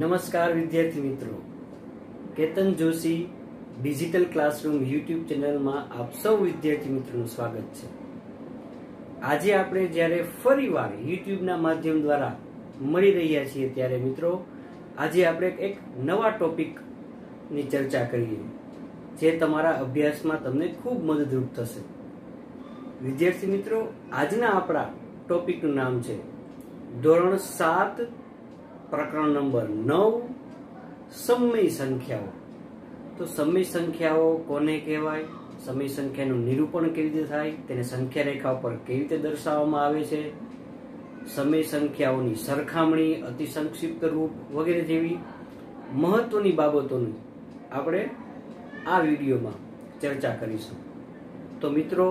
નમસ્કાર વિદ્યાર્થી મિત્રો Ketan Joshi digital classroom YouTube ચેનલમાં આપ સૌ વિદ્યાર્થી મિત્રોનું સ્વાગત છે આજે આપણે જ્યારે ફરીવાર યુટ્યુબના માધ્યમ દ્વારા મળી રહ્યા છીએ ત્યારે મિત્રો આજે આપણે એક નવા ટોપિકની ચર્ચા કરીએ જે તમારા અભ્યાસમાં તમને ખૂબ મદદરૂપ થશે વિદ્યાર્થી મિત્રો આજના આપણા ટોપિકનું નામ છે ધોરણ સાત પ્રકરણ નંબર નવ સમય સંખ્યાઓ તો સમય સંખ્યાઓ કોને કહેવાય સમય સંખ્યાનું નિરૂપણ કેવી રીતે થાય તેને સંખ્યા રેખા પર કેવી રીતે દર્શાવવામાં આવે છે સમય સંખ્યાઓની સરખામણી અતિ સંક્ષિપ્ત રૂપ વગેરે જેવી મહત્વની બાબતોની આપણે આ વિડીયોમાં ચર્ચા કરીશું તો મિત્રો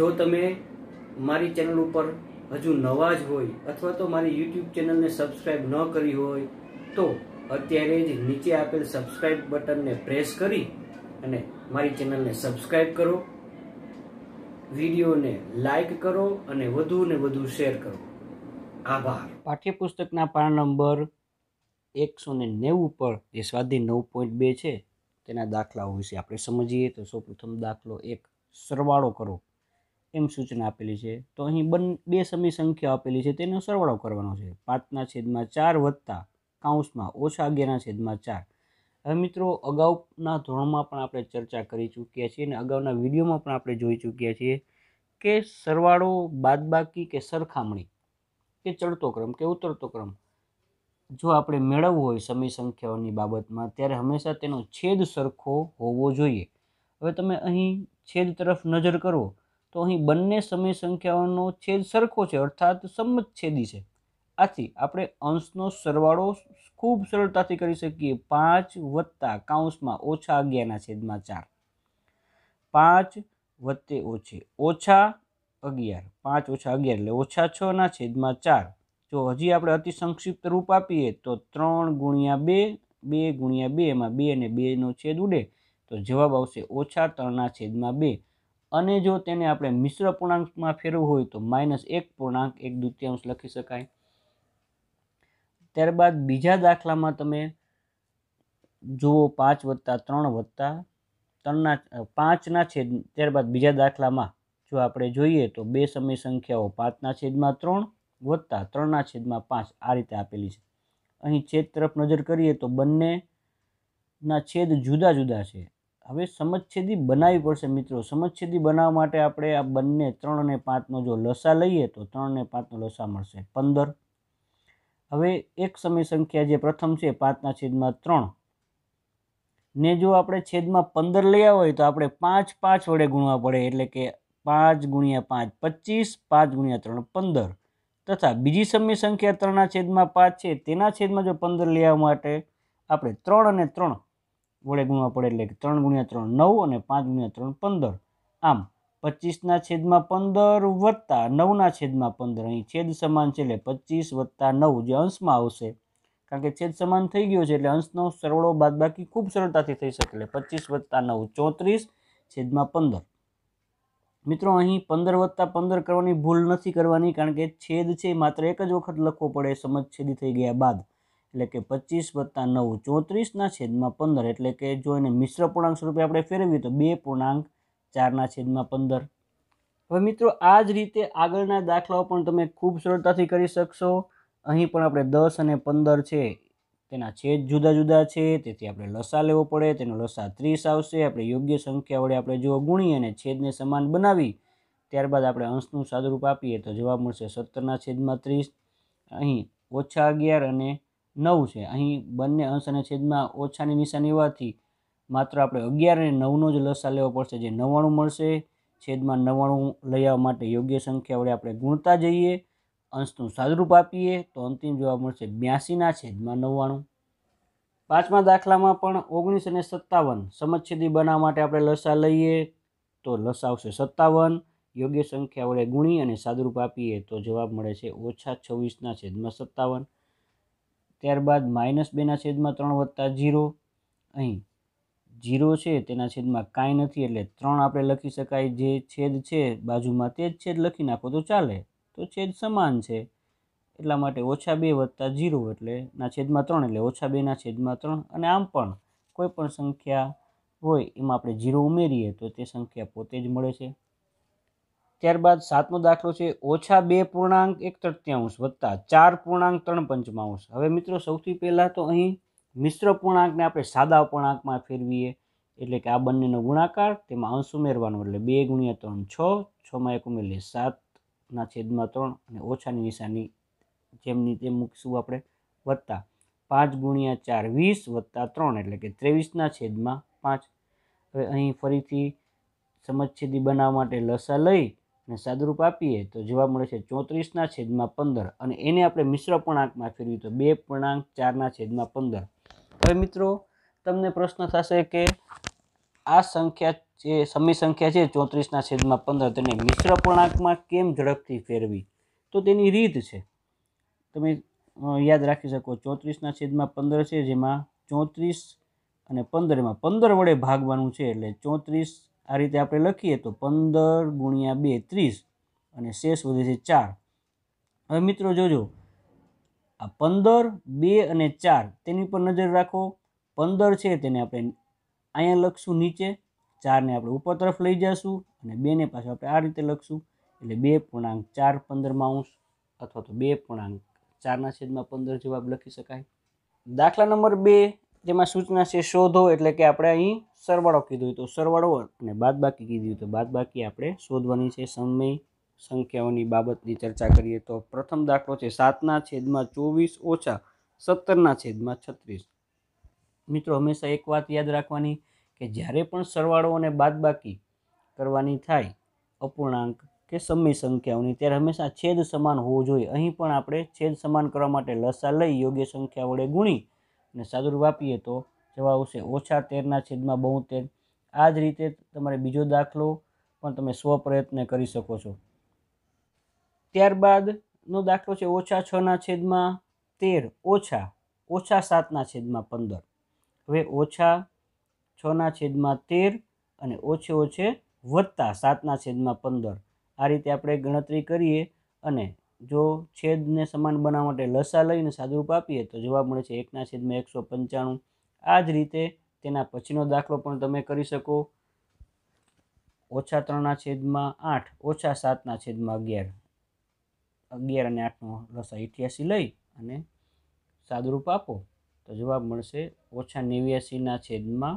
જો તમે મારી ચેનલ ઉપર હજુ નવા જ હોય અથવા તો મારી યુટ્યુબ ચેનલને સબસ્ક્રાઈબ ન કરી હોય તો અત્યારે જ નીચે આપેલ સબસ્ક્રાઈબ બટનને પ્રેસ કરી અને મારી ચેનલને સબસ્ક્રાઈબ કરો વિડીયોને લાઈક કરો અને વધુ ને વધુ શેર કરો આભાર પાઠ્યપુસ્તકના પાન નંબર એકસો ને નેવું પર જે સ્વાધીન નવ પોઈન્ટ બે છે તેના દાખલાઓ વિશે આપણે સમજીએ તો સૌપ્રથમ દાખલો એક સરવાળો કરો એમ સૂચના આપેલી છે તો અહીં બન બે સમી સંખ્યા આપેલી છે તેનો સરવાળો કરવાનો છે પાંચના છેદમાં ચાર વત્તા કાઉન્સમાં ઓછા અગિયારના છેદમાં ચાર હવે મિત્રો અગાઉના ધોરણમાં પણ આપણે ચર્ચા કરી ચૂક્યા છીએ અને અગાઉના વિડીયોમાં પણ આપણે જોઈ ચૂક્યા છીએ કે સરવાળો બાદબાકી કે સરખામણી કે ચડતો ક્રમ કે ઉતરતો ક્રમ જો આપણે મેળવવો હોય સમી સંખ્યાઓની બાબતમાં ત્યારે હંમેશા તેનો છેદ સરખો હોવો જોઈએ હવે તમે અહીં છેદ તરફ નજર કરો તો અહીં બંને સમય સંખ્યાઓનો છેદ સરખો છે અર્થાત સંમત છેદી છે આથી આપણે અંશનો સરવાળો ખૂબ સરળતાથી કરી શકીએ પાંચ વત્તા કાઉન્સમાં ઓછા અગિયારના છેદમાં ચાર પાંચ વત્તે ઓછે ઓછા અગિયાર પાંચ ઓછા અગિયાર એટલે ઓછા છના છેદમાં ચાર જો હજી આપણે અતિ સંક્ષિપ્ત રૂપ આપીએ તો ત્રણ ગુણ્યા બે બે ગુણ્યા બે એમાં બે અને બેનો છેદ ઉડે તો જવાબ આવશે ઓછા ત્રણના છેદમાં બે અને જો તેને આપણે મિશ્ર પૂર્ણાંકમાં ફેરવું હોય તો માઇનસ એક પૂર્ણાંક એક દ્વિતીયાંશ લખી શકાય ત્યારબાદ બીજા દાખલામાં તમે જુઓ પાંચ વત્તા ત્રણ વત્તા ત્રણના પાંચના છેદ ત્યારબાદ બીજા દાખલામાં જો આપણે જોઈએ તો બે સમય સંખ્યાઓ પાંચના છેદમાં ત્રણ વત્તા ત્રણના છેદમાં પાંચ આ રીતે આપેલી છે અહીં છેદ તરફ નજર કરીએ તો બંનેના છેદ જુદા જુદા છે હવે સમછેદી બનાવવી પડશે મિત્રો સમછેદી બનાવવા માટે આપણે આ બંને ત્રણ અને પાંચનો જો લસા લઈએ તો ત્રણ અને પાંચનો લસા મળશે પંદર હવે એક સમય સંખ્યા જે પ્રથમ છે પાંચના છેદમાં ત્રણ ને જો આપણે છેદમાં પંદર લઈ હોય તો આપણે પાંચ પાંચ વડે ગુણવા પડે એટલે કે પાંચ ગુણ્યા પાંચ પચીસ પાંચ ગુણ્યા ત્રણ પંદર તથા બીજી સમય સંખ્યા ત્રણના છેદમાં પાંચ છે તેના છેદમાં જો પંદર લેવા માટે આપણે ત્રણ અને ત્રણ વડે ગુણવા પડે એટલે કે ત્રણ ગુણ્યા ત્રણ નવ અને પાંચ ગુણ્યા ત્રણ પંદર આમ પચીસના છેદમાં પંદર વત્તા નવના છેદમાં પંદર અહીં છેદ સમાન છે એટલે પચીસ વત્તા નવ જે અંશમાં આવશે કારણ કે છેદ સમાન થઈ ગયો છે એટલે અંશનો સરવાળો બાકી ખૂબ સરળતાથી થઈ શકે એટલે પચીસ વત્તા નવ ચોત્રીસ છેદમાં પંદર મિત્રો અહીં પંદર વત્તા પંદર કરવાની ભૂલ નથી કરવાની કારણ કે છેદ છે માત્ર એક જ વખત લખવો પડે સમજ છેદી થઈ ગયા બાદ એટલે કે પચીસ વત્તા નવ ચોત્રીસના છેદમાં પંદર એટલે કે જો એને મિશ્ર પૂર્ણાંક સ્વરૂપે આપણે ફેરવીએ તો બે પૂર્ણાંક ચારના છેદમાં પંદર હવે મિત્રો આ જ રીતે આગળના દાખલાઓ પણ તમે ખૂબ સરળતાથી કરી શકશો અહીં પણ આપણે દસ અને પંદર છે તેના છેદ જુદા જુદા છે તેથી આપણે લસા લેવો પડે તેનો લસા ત્રીસ આવશે આપણે યોગ્ય સંખ્યા વડે આપણે જો ગુણી અને છેદને સમાન બનાવી ત્યારબાદ આપણે અંશનું સાદુરૂપ આપીએ તો જવાબ મળશે સત્તરના છેદમાં ત્રીસ અહીં ઓછા અગિયાર અને નવ છે અહીં બંને અંશ અને છેદમાં ઓછાની નિશાની હોવાથી માત્ર આપણે અગિયાર અને નવનો જ લસા લેવો પડશે જે નવ્વાણું મળશે છેદમાં નવ્વાણું લઈ આવવા માટે યોગ્ય સંખ્યા વડે આપણે ગુણતા જઈએ અંશનું સાદરૂપ આપીએ તો અંતિમ જવાબ મળશે બ્યાસીના છેદમાં નવ્વાણું પાંચમા દાખલામાં પણ ઓગણીસ અને સત્તાવન સમછેદી બનાવવા માટે આપણે લસા લઈએ તો લસા આવશે સત્તાવન યોગ્ય સંખ્યા વડે ગુણી અને સાદરૂપ આપીએ તો જવાબ મળે છે ઓછા છવ્વીસના છેદમાં સત્તાવન ત્યારબાદ માઇનસ બેના છેદમાં ત્રણ વત્તા જીરો અહીં જીરો છે તેના છેદમાં કાંઈ નથી એટલે ત્રણ આપણે લખી શકાય જે છેદ છે બાજુમાં તે જ છેદ લખી નાખો તો ચાલે તો છેદ સમાન છે એટલા માટે ઓછા બે વત્તા જીરો એટલે ના છેદમાં ત્રણ એટલે ઓછા બેના છેદમાં ત્રણ અને આમ પણ કોઈ પણ સંખ્યા હોય એમાં આપણે જીરો ઉમેરીએ તો તે સંખ્યા પોતે જ મળે છે ત્યારબાદ સાતમો દાખલો છે ઓછા બે પૂર્ણાંક એક તૃતીયાંશ વત્તા ચાર પૂર્ણાંક ત્રણ પંચમાંશ હવે મિત્રો સૌથી પહેલાં તો અહીં મિશ્ર પૂર્ણાંકને આપણે સાદા પૂર્ણાંકમાં ફેરવીએ એટલે કે આ બંનેનો ગુણાકાર તેમાં અંશ ઉમેરવાનો એટલે બે ગુણ્યા ત્રણ છ છમાં એક ઉમેરીએ સાતના છેદમાં ત્રણ અને ઓછાની નિશાની જેમની તેમ મૂકીશું આપણે વત્તા પાંચ ગુણ્યા ચાર વીસ વત્તા ત્રણ એટલે કે ત્રેવીસના છેદમાં પાંચ હવે અહીં ફરીથી સમજછેદી બનાવવા માટે લસા લઈ અને સાદુરૂપ આપીએ તો જોવા મળે છે ચોત્રીસના છેદમાં પંદર અને એને આપણે મિશ્ર પૂર્ણાંકમાં ફેરવી તો બે પૂર્ણાંક ચારના છેદમાં પંદર હવે મિત્રો તમને પ્રશ્ન થશે કે આ સંખ્યા જે સમી સંખ્યા છે ચોત્રીસના છેદમાં પંદર તેને મિશ્ર પૂર્ણાંકમાં કેમ ઝડપથી ફેરવી તો તેની રીત છે તમે યાદ રાખી શકો ચોત્રીસના છેદમાં પંદર છે જેમાં ચોત્રીસ અને પંદરમાં પંદર વડે ભાગવાનું છે એટલે ચોત્રીસ આ રીતે આપણે લખીએ તો પંદર ગુણ્યા બે ત્રીસ અને શેષ વધે છે ચાર હવે મિત્રો જોજો આ પંદર બે અને ચાર તેની પર નજર રાખો પંદર છે તેને આપણે અહીંયા લખશું નીચે ચારને આપણે ઉપર તરફ લઈ જઈશું અને બેને પાછું આપણે આ રીતે લખશું એટલે બે પૂર્ણાંક ચાર પંદરમાં અંશ અથવા તો બે પૂર્ણાંક ચારના છેદમાં પંદર જવાબ લખી શકાય દાખલા નંબર બે જેમાં સૂચના છે શોધો એટલે કે આપણે અહીં સરવાળો કીધું તો સરવાળો અને બાદબાકી કીધું તો બાદબાકી આપણે શોધવાની છે સમય સંખ્યાઓની બાબતની ચર્ચા કરીએ તો પ્રથમ દાખલો છે સાતના છેદમાં ચોવીસ ઓછા સત્તરના છેદમાં છત્રીસ મિત્રો હંમેશા એક વાત યાદ રાખવાની કે જ્યારે પણ સરવાળો અને બાદબાકી કરવાની થાય અપૂર્ણાંક કે સમય સંખ્યાઓની ત્યારે હંમેશા છેદ સમાન હોવો જોઈએ અહીં પણ આપણે છેદ સમાન કરવા માટે લસા લઈ યોગ્ય સંખ્યા વડે ગુણી અને સાદુરૂપ આપીએ તો જવાબ આવશે ઓછા તેરના છેદમાં બોતેર આ જ રીતે તમારે બીજો દાખલો પણ તમે સ્વ પ્રયત્ન કરી શકો છો ત્યારબાદનો દાખલો છે ઓછા છના છેદમાં તેર ઓછા ઓછા સાતના છેદમાં પંદર હવે ઓછા છના છેદમાં તેર અને ઓછે ઓછે વધતા સાતના છેદમાં પંદર આ રીતે આપણે ગણતરી કરીએ અને જો છેદને સમાન બનાવવા માટે લસા લઈને સાદુરૂપ આપીએ તો જવાબ મળે છે એકના છેદમાં એકસો પંચાણું આ જ રીતે તેના પછીનો દાખલો પણ તમે કરી શકો ઓછા ત્રણના છેદમાં આઠ ઓછા સાતના છેદમાં અગિયાર અગિયાર અને આઠનો લસા અઠ્યાસી લઈ અને સાદુરૂપ આપો તો જવાબ મળશે ઓછા નેવ્યાસીના છેદમાં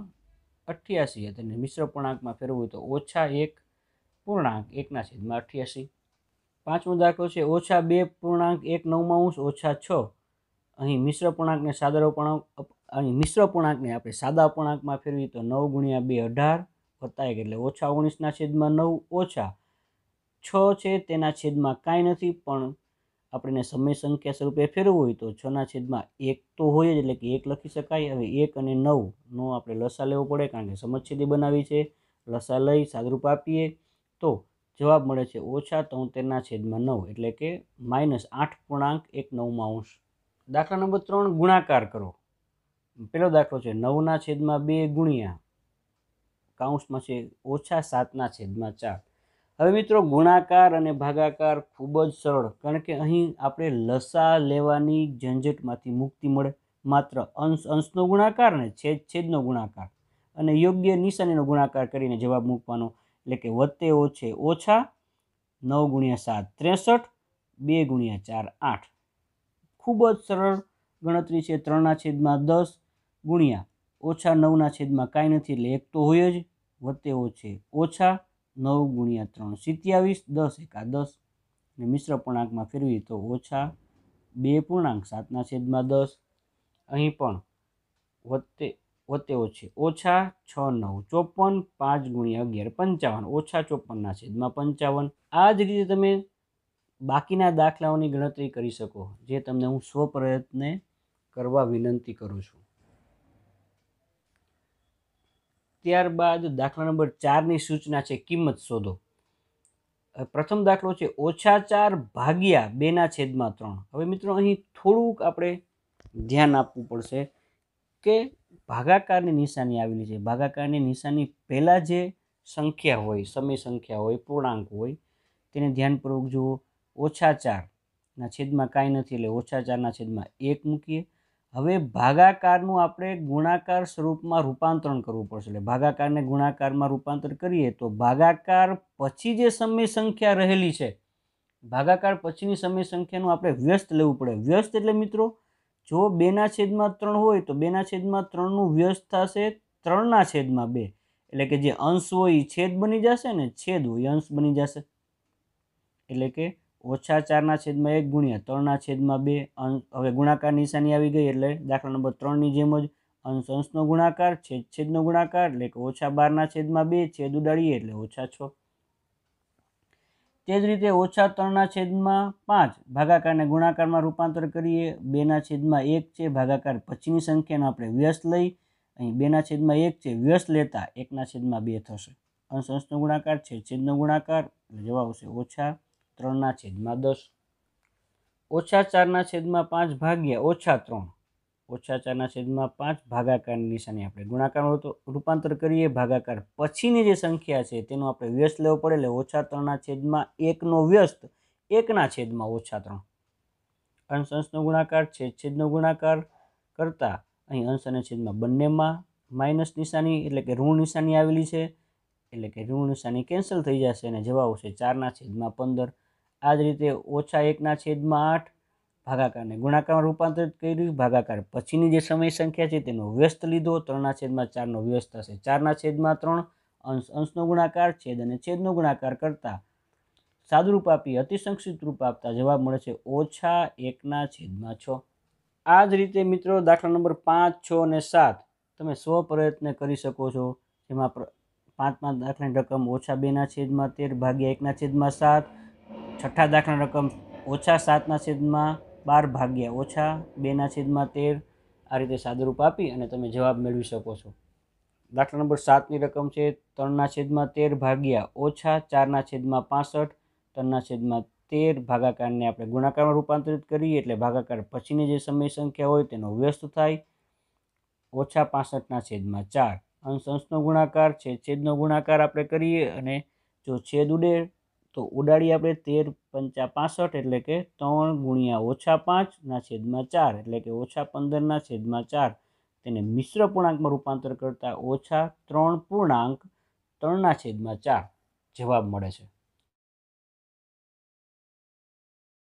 અઠ્યાસી તેને મિશ્ર પૂર્ણાંકમાં ફેરવવું તો ઓછા એક પૂર્ણાંક એકના છેદમાં અઠ્યાસી પાંચમો દાખલો છે ઓછા બે પૂર્ણાંક એક નવમાંશ ઓછા છ અહીં મિશ્ર પૂર્ણાંકને સાદા પૂર્ણાંક અહીં મિશ્ર પૂર્ણાંકને આપણે સાદા પૂર્ણાંકમાં ફેરવીએ તો નવ ગુણ્યા બે અઢાર વત્તા એક એટલે ઓછા ઓગણીસના છેદમાં નવ ઓછા છ છે તેના છેદમાં કાંઈ નથી પણ આપણે સમય સંખ્યા સ્વરૂપે ફેરવવું હોય તો છના છેદમાં એક તો હોય જ એટલે કે એક લખી શકાય હવે એક અને નવનો આપણે લસા લેવો પડે કારણ કે સમજછેદી બનાવી છે લસા લઈ સાદરૂપ આપીએ તો જવાબ મળે છે ઓછા તોતેરના છેદમાં નવ એટલે કે માઇનસ આઠ પૂર્ણાંક એક નવમાંશ દાખલા નંબર ત્રણ ગુણાકાર કરો પહેલો દાખલો છે નવના છેદમાં બે ગુણ્યા કાઉન્સમાં છે ઓછા સાતના છેદમાં ચાર હવે મિત્રો ગુણાકાર અને ભાગાકાર ખૂબ જ સરળ કારણ કે અહીં આપણે લસા લેવાની ઝંઝટમાંથી મુક્તિ મળે માત્ર અંશ અંશનો ગુણાકાર ને છેદ છેદનો ગુણાકાર અને યોગ્ય નિશાનીનો ગુણાકાર કરીને જવાબ મૂકવાનો એટલે કે વત્તે ઓછે ઓછા નવ ગુણ્યા સાત ત્રેસઠ બે ગુણ્યા ચાર આઠ ખૂબ જ સરળ ગણતરી છે ત્રણના છેદમાં દસ ગુણ્યા ઓછા નવના છેદમાં કાંઈ નથી એટલે એક તો હોય જ વત્તે ઓછે ઓછા નવ ગુણ્યા ત્રણ સિત્યાવીસ દસ એકા દસ અને મિશ્ર પૂર્ણાંકમાં ફેરવીએ તો ઓછા બે પૂર્ણાંક સાતના છેદમાં દસ અહીં પણ વત્તે પોતે ઓછી ઓછા છ નવ ચોપન પાંચ ગુણ્યા અગિયાર પંચાવન ઓછા ચોપનના છેદમાં પંચાવન આ જ રીતે તમે બાકીના દાખલાઓની ગણતરી કરી શકો જે તમને હું સ્વ પ્રયત્ને કરવા વિનંતી કરું છું ત્યારબાદ દાખલા નંબર ચારની સૂચના છે કિંમત શોધો પ્રથમ દાખલો છે ઓછા ચાર ભાગ્યા બેના છેદમાં ત્રણ હવે મિત્રો અહીં થોડુંક આપણે ધ્યાન આપવું પડશે કે ભાગાકારની નિશાની આવેલી છે ભાગાકારની નિશાની પહેલાં જે સંખ્યા હોય સમય સંખ્યા હોય પૂર્ણાંક હોય તેને ધ્યાનપૂર્વક જુઓ ઓછા ચારના છેદમાં કાંઈ નથી એટલે ઓછા ચારના છેદમાં એક મૂકીએ હવે ભાગાકારનું આપણે ગુણાકાર સ્વરૂપમાં રૂપાંતરણ કરવું પડશે એટલે ભાગાકારને ગુણાકારમાં રૂપાંતર કરીએ તો ભાગાકાર પછી જે સમય સંખ્યા રહેલી છે ભાગાકાર પછીની સમય સંખ્યાનું આપણે વ્યસ્ત લેવું પડે વ્યસ્ત એટલે મિત્રો જો બેના છેદમાં ત્રણ હોય તો બેના છેદમાં ત્રણનું વ્યસ્ત થશે ત્રણના છેદમાં બે એટલે કે જે અંશ હોય એ છેદ બની જશે ને છેદ હોય અંશ બની જશે એટલે કે ઓછા ચારના છેદમાં એક ગુણ્યા ત્રણના છેદમાં બે હવે ગુણાકાર નિશાની આવી ગઈ એટલે દાખલા નંબર ત્રણની જેમ જ અંશ અંશનો ગુણાકાર છેદ છેદનો ગુણાકાર એટલે કે ઓછા બારના છેદમાં બે છેદ ઉડાડીએ એટલે ઓછા છ તે જ રીતે ઓછા ત્રણના છેદમાં પાંચ ભાગાકારને ગુણાકારમાં રૂપાંતર કરીએ બેના છેદમાં એક છે ભાગાકાર પછીની સંખ્યાનો આપણે વ્યસ્ત લઈ અહીં બેના છેદમાં એક છે વ્યસ્ત લેતા એકના છેદમાં બે થશે અંશ અંશનો ગુણાકાર છેદ છેદનો ગુણાકાર એટલે જવાબ આવશે ઓછા ત્રણના છેદમાં દસ ઓછા ચારના છેદમાં પાંચ ભાગ્યા ઓછા ત્રણ ઓછા ચારના છેદમાં પાંચ ભાગાકારની નિશાની આપણે ગુણાકારનું રૂપાંતર કરીએ ભાગાકાર પછીની જે સંખ્યા છે તેનો આપણે વ્યસ્ત લેવો પડે એટલે ઓછા ત્રણના છેદમાં એકનો વ્યસ્ત એકના છેદમાં ઓછા ત્રણ અંશ અંશનો ગુણાકાર છેદ છેદનો ગુણાકાર કરતાં અહીં અંશ અને છેદમાં બંનેમાં માઇનસ નિશાની એટલે કે ઋણ નિશાની આવેલી છે એટલે કે ઋણ નિશાની કેન્સલ થઈ જશે અને જવાબ આવશે ચારના છેદમાં પંદર આ જ રીતે ઓછા એકના છેદમાં આઠ ભાગાકારને ગુણાકારમાં રૂપાંતરિત કર્યું ભાગાકાર પછીની જે સમય સંખ્યા છે તેનો વ્યસ્ત લીધો ત્રણના છેદમાં ચારનો વ્યસ્ત થશે ચારના છેદમાં ત્રણ અંશ અંશનો ગુણાકાર છેદ અને છેદનો ગુણાકાર કરતા સાદુરૂપ આપી અતિસંક્ષિપ્ત રૂપ આપતા જવાબ મળે છે ઓછા એકના છેદમાં છ આ જ રીતે મિત્રો દાખલા નંબર પાંચ છ અને સાત તમે સ્વ પ્રયત્ન કરી શકો છો જેમાં પાંચમા દાખલાની રકમ ઓછા બેના છેદમાં તેર ભાગ્યા એકના છેદમાં સાત છઠ્ઠા દાખલાની રકમ ઓછા સાતના છેદમાં બાર ભાગ્યા ઓછા બેના છેદમાં તેર આ રીતે સાદરૂપ આપી અને તમે જવાબ મેળવી શકો છો દાખલા નંબર સાતની રકમ છે ત્રણના છેદમાં તેર ભાગ્યા ઓછા ચારના છેદમાં પાસઠ ત્રણના છેદમાં તેર ભાગાકારને આપણે ગુણાકારમાં રૂપાંતરિત કરીએ એટલે ભાગાકાર પછીની જે સમય સંખ્યા હોય તેનો વ્યસ્ત થાય ઓછા પાસઠના છેદમાં ચાર અંશ અંશનો ગુણાકાર છે છેદનો ગુણાકાર આપણે કરીએ અને જો છેદ ઉડે તો ઉડાડીએ આપણે તેર પંચા પાસઠ એટલે કે ત્રણ ગુણ્યા ઓછા પાંચના છેદમાં ચાર એટલે કે ઓછા પંદરના છેદમાં ચાર તેને મિશ્ર પૂર્ણાંકમાં રૂપાંતર કરતાં ઓછા ત્રણ પૂર્ણાંક ત્રણના છેદમાં ચાર જવાબ મળે છે